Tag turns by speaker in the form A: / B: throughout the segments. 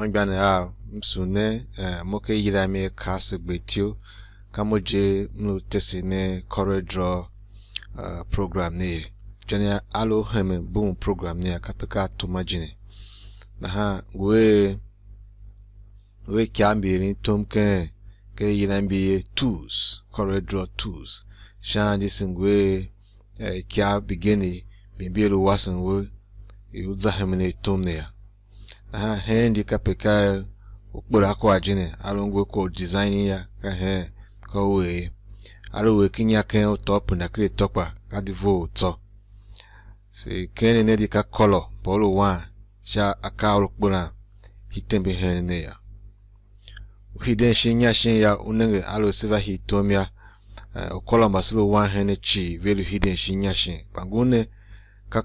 A: ɔngbani a msu ne moke yira mi ka segbetio kamoje mlu tesi ne corridor program ne ye jɛne alo hɛmɛ boom program ne akape ka toma jini na ha we we kia mbiri tom kɛn ke yira mbi ye tools corridor tools shan jisin we kia bigeni bibiru wasin we yuza hɛmɛ ne tom ne ya ha ndị ka okporo akwajine alongwe ko design ya ka he ka we alowe kinya ke top na kre topa ka divo to se kene ne di ka kolo polo wa sha aka okpora hitembe he ya hiden shinya shinya unenge alo siva hitomia ya eh, maslo wa he chi velu hiden shinya shin ka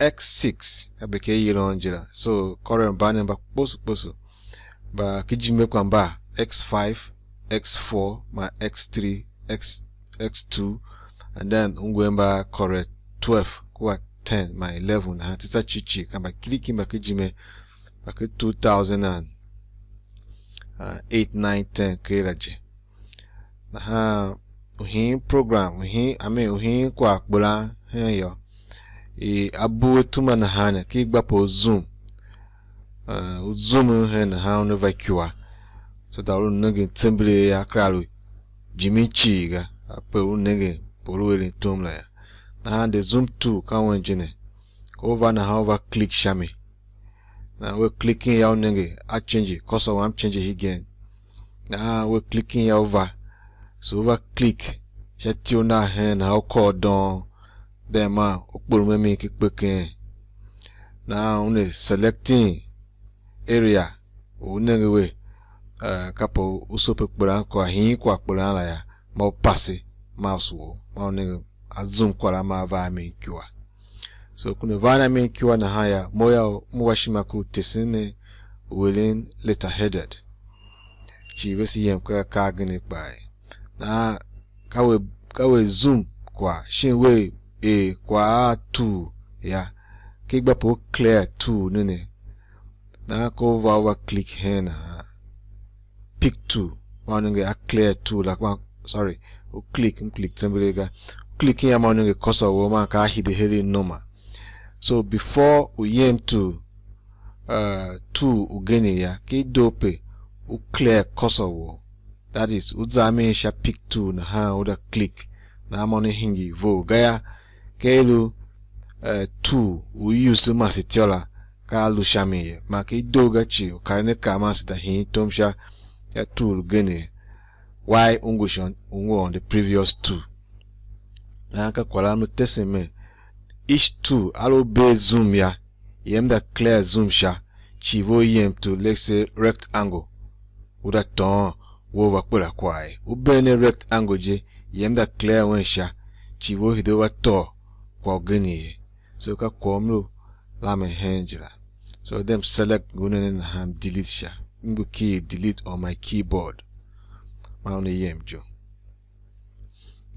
A: x6 abeke bekee njira so kọrọ mba anyị mba kposu kposo ba kiji kwa mba x5 x4 ma x3 x x2 and then ngwe mba kọrọ 12 kwa 10 ma 11 na tisa chichi kamba kiliki mba kijime baki 2008 9 10 je na ha uhin program uhin ame mean uhin kwa akpụla hiyo yo abue tuma na ha anya ka ịgbapụ zoom zoom he na ha no vacuwa sotaru nege tembele ya kralu jimi chi ga aperu nege poru ele tomla ya na ha de zoom to ka wen jine over na ha over klik shami na we clicking ya nege a change cause I'm change again na we clicking ya over so over click shetio na he na ha ko don them uh, okpuru me kikpeke now une selecting area une we uh, kapo usope kpura kwa hin kwa kpura ala ya ma pasi mouse wo ma nege azum kwara ma va me kiwa so kuna vana me kiwa na haya moya muwashima ku tesine willing letter headed ji wesi yem kwa ka gini pai na kawe kawe zoom kwa shin we e kwa tu ya que clear tu nune na ko wawa click ha pick tu a clear tu la sorry o click m click ga click ya manunge kosa ma ka hide noma so before u yem tu uh tu ya ki dope u clear kosa wo that is sha pick tu na ha click na hingi vo ya kelu eh, tu uyusu masitiola ka lushamiye maka idoga chi karne ka masita hin tomsha ya tu gene why ungushon ungo on the previous two nanka kwala mu tesime each two alo be zoom ya yem da clear zoom sha chivo yem to let's say rect angle uda ton wo va kpura kwai e. ubene rect angle je yem da clear wen sha chivo hido wa to ihe So ka kwomlo lame hengela. So them select na ha delete sha. Mbu key delete on my keyboard. Maone yem mjo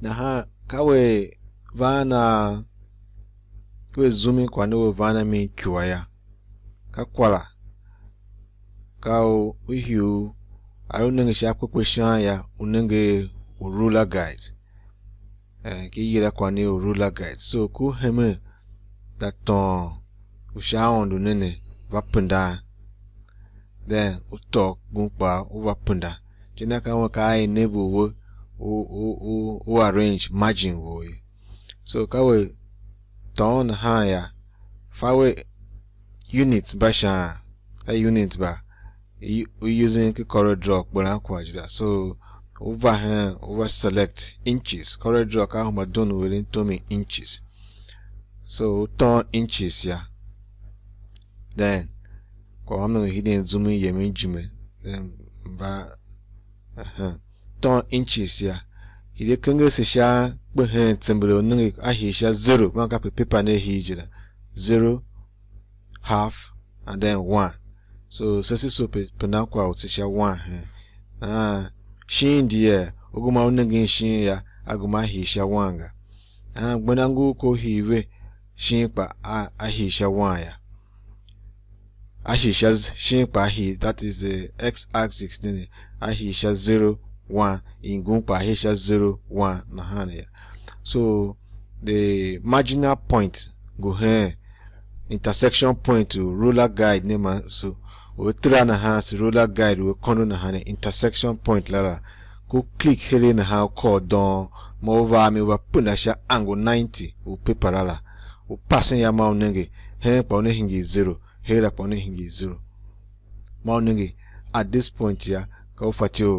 A: Na ha kawe vana kwe zoomi kwa no vana mi ka kwala ka uhiu. Aru nenge shakwe kwe shanya unenge urula guide. Eh, ke yira kwa ne rula guide so ku heme da ton ushaon du nene vapunda then uto gumpa uvapunda jina ka wa ka enable wo o o arrange margin wo so ka we ton ha ya fa we unit basha a unit ba using kikoro draw kpọrọ jida so over here over select inches correct draw ka ahụ ma don were inches so turn inches yeah. then kwa ọnụ hidden zoom yem njime then ba uh -huh. turn inches ya yeah. ide kenge se sha kpe he tsembele onungi ahi sha zero ma ka pe paper na ehi jira zero half and then one so sesi so pe penakwa o se sha one he ah shin diye oguma unengin shin ya aguma hisha wanga ah, a gbanangu ko hiwe shin pa a, a hisha wanya ahisha shin pa hi that is the x axis nene ahisha 0 1 ingun pa hisha 0 1 na hana ya so the marginal point go here intersection point to ruler guide ne ma so wetara na ha si rola guide wee kọnụ na ha na intersection point lara ku click hele na ha kọ dɔn ma wo va mi va pu na sha angle 90 wo paper lara wo passing ya ma wo nenge hele kpa ne hingi zero hele kpa wo ne hingi zero ma wo nenge at this point ya ka wo fati o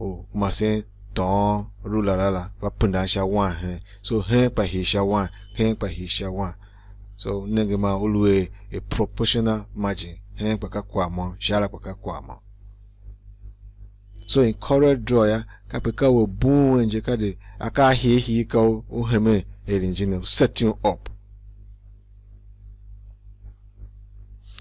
A: o ma se tɔn rola lara va pu na sha one he so he kpa he sha one he kpa he sha one so nenge ma always a proportional margin hen kwakakwamo shala kwakakwamo so in coral draw ya kapeka wo buu nje kade aka hihi ka o heme elinjine set you up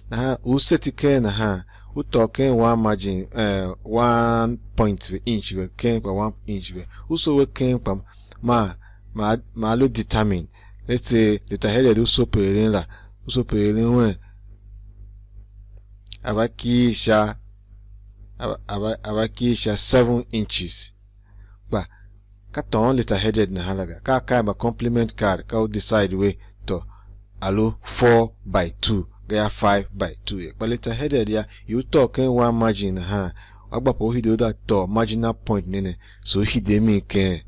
A: na ha u set ke na ha u to ke wa margin eh 1 point inch we ke kwa 1 inch we u so we ke kwa ma ma ma lo determine let's say the headed do so pere la so pere wen abakisha abakisha 7 inches ba ka ton liter headed na halaga ka kai ba complement card ka decide we to alo 4 by 2 gaya 5 by 2 ya liter headed ya you talk in one margin ha agbapa ohide da to marginal point nene so ohide mi ke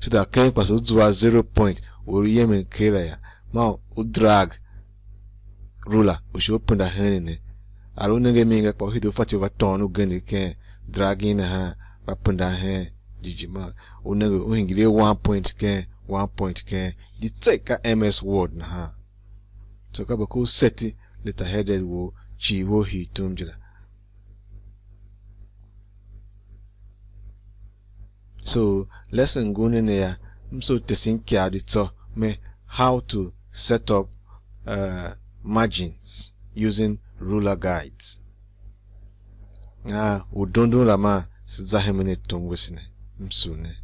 A: so da kan pa so zuwa 0 point ori yemen kela ya ma o drag ruler o show punda hene Alo, alunenge minga kpɔ hidofati va tɔn nu gende kɛ dragina hã va pinda hɛ dzidzima onenge ohingire one point kɛ one point kɛ detect ka ms word na hã so ka bɛ ko seti leta headed wo tsi wo hi tom dzra so lesson go ne ne ya mso tesin kia di tɔ me how to set up uh, margins using ruler guides na udundu lama sizahe mene tombusine msune